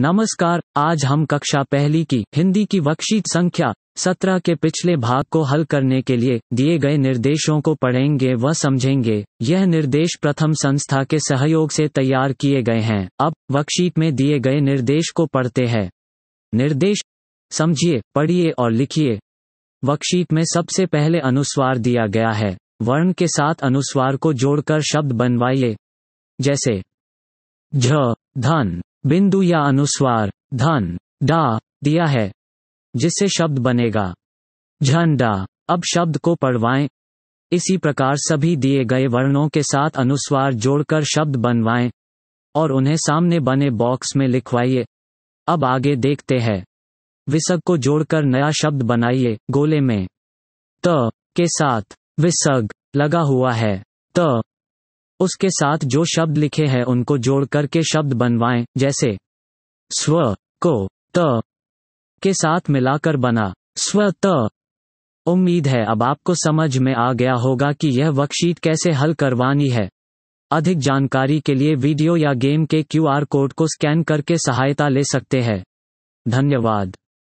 नमस्कार आज हम कक्षा पहली की हिंदी की वर्कशीट संख्या सत्रह के पिछले भाग को हल करने के लिए दिए गए निर्देशों को पढ़ेंगे व समझेंगे यह निर्देश प्रथम संस्था के सहयोग से तैयार किए गए हैं अब वर्कशीट में दिए गए निर्देश को पढ़ते हैं निर्देश समझिए पढ़िए और लिखिए वर्कशीट में सबसे पहले अनुस्वार दिया गया है वर्ण के साथ अनुस्वार को जोड़कर शब्द बनवाइए जैसे झ धन बिंदु या अनुस्वार धन डा दिया है जिससे शब्द बनेगा झंडा अब शब्द को पढ़वाएं इसी प्रकार सभी दिए गए वर्णों के साथ अनुस्वार जोड़कर शब्द बनवाएं और उन्हें सामने बने बॉक्स में लिखवाइए अब आगे देखते हैं विसग को जोड़कर नया शब्द बनाइए गोले में त के साथ विसग लगा हुआ है त उसके साथ जो शब्द लिखे हैं उनको जोड़ करके शब्द बनवाएं, जैसे स्व को त के साथ मिलाकर बना स्व त उम्मीद है अब आपको समझ में आ गया होगा कि यह वर्कशीट कैसे हल करवानी है अधिक जानकारी के लिए वीडियो या गेम के क्यूआर कोड को स्कैन करके सहायता ले सकते हैं धन्यवाद